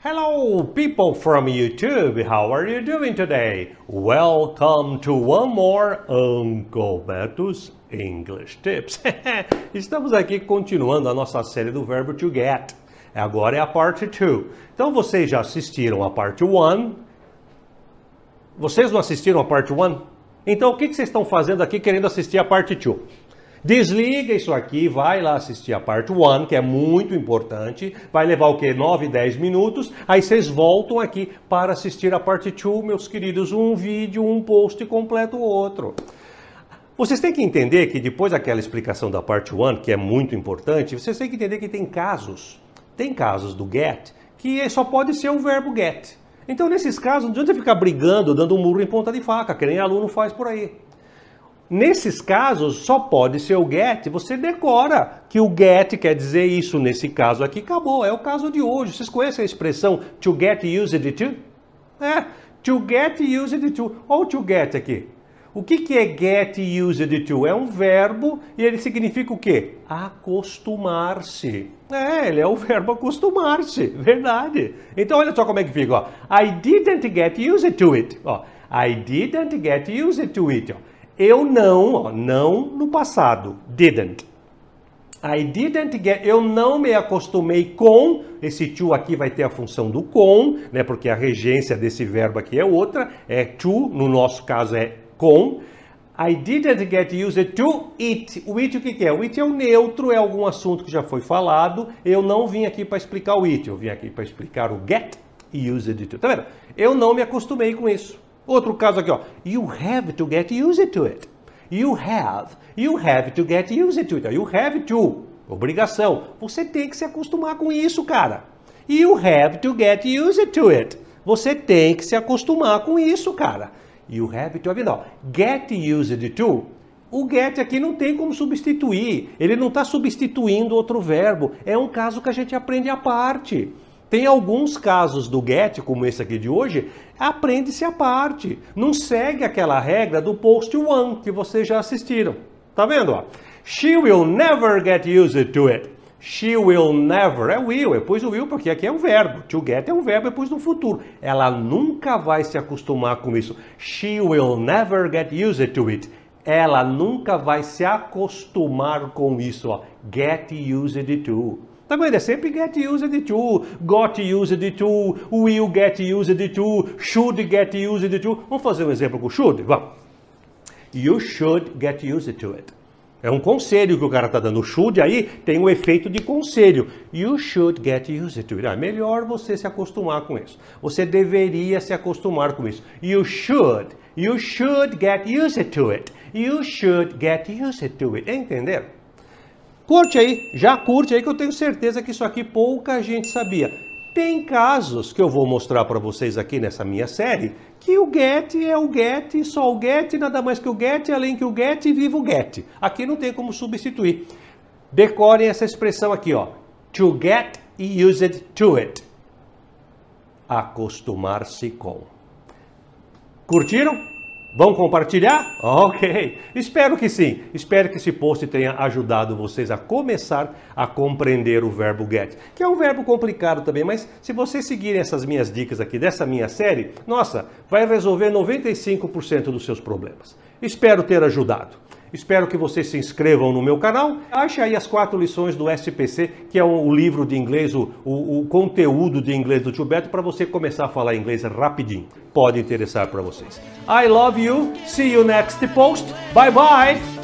Hello, people from YouTube! How are you doing today? Welcome to one more Uncle Betos English Tips. Estamos aqui continuando a nossa série do verbo to get. Agora é a parte 2. Então vocês já assistiram a parte 1. Vocês não assistiram a parte 1? Então o que, que vocês estão fazendo aqui querendo assistir a parte 2? Desliga isso aqui, vai lá assistir a parte 1, que é muito importante. Vai levar o que? 9, 10 minutos. Aí vocês voltam aqui para assistir a parte 2, meus queridos. Um vídeo, um post completo o outro. Vocês têm que entender que depois daquela explicação da parte 1, que é muito importante, vocês têm que entender que tem casos, tem casos do get, que só pode ser o verbo get. Então, nesses casos, não adianta ficar brigando, dando um muro em ponta de faca, que nem aluno faz por aí. Nesses casos, só pode ser o get, você decora que o get quer dizer isso nesse caso aqui, acabou, é o caso de hoje. Vocês conhecem a expressão to get used to? É, to get used to, ou to get aqui. O que, que é get used to? É um verbo e ele significa o quê? Acostumar-se. É, ele é o verbo acostumar-se, verdade. Então olha só como é que fica, ó. I didn't get used to it, ó. I didn't get used to it, ó. Eu não, ó, não no passado. Didn't. I didn't get, eu não me acostumei com, esse to aqui vai ter a função do com, né, porque a regência desse verbo aqui é outra, é to, no nosso caso é com. I didn't get used to it. O it o que, é? O it é o neutro, é algum assunto que já foi falado. Eu não vim aqui para explicar o it, eu vim aqui para explicar o get used to. Tá vendo? Eu não me acostumei com isso. Outro caso aqui, ó. You have to get used to it. You have. You have to get used to it. You have to. Obrigação. Você tem que se acostumar com isso, cara. You have to get used to it. Você tem que se acostumar com isso, cara. You have to. Não. Get used to. O get aqui não tem como substituir. Ele não está substituindo outro verbo. É um caso que a gente aprende à parte. Tem alguns casos do GET, como esse aqui de hoje, aprende-se a parte. Não segue aquela regra do post one que vocês já assistiram. Tá vendo? She will never get used to it. She will never. É will, eu é pus o will porque aqui é um verbo. To get é um verbo, depois é no futuro. Ela nunca vai se acostumar com isso. She will never get used to it. Ela nunca vai se acostumar com isso. Ó. Get used to. Também tá é sempre get used to, got used to, will get used to, should get used to. Vamos fazer um exemplo com should? Vamos. You should get used to it. É um conselho que o cara está dando. should aí tem um efeito de conselho. You should get used to it. É melhor você se acostumar com isso. Você deveria se acostumar com isso. You should. You should get used to it. You should get used to it. Entenderam? Curte aí, já curte aí que eu tenho certeza que isso aqui pouca gente sabia. Tem casos que eu vou mostrar para vocês aqui nessa minha série que o get é o get, só o get, nada mais que o get, além que o get, viva o get. Aqui não tem como substituir. Decorem essa expressão aqui, ó. To get e used to it. Acostumar-se com. Curtiram? Vão compartilhar? Ok! Espero que sim. Espero que esse post tenha ajudado vocês a começar a compreender o verbo get, que é um verbo complicado também, mas se vocês seguirem essas minhas dicas aqui dessa minha série, nossa, vai resolver 95% dos seus problemas. Espero ter ajudado. Espero que vocês se inscrevam no meu canal. Ache aí as quatro lições do SPC, que é o livro de inglês, o, o conteúdo de inglês do tio Beto, para você começar a falar inglês rapidinho. Pode interessar para vocês. I love you. See you next post. Bye bye.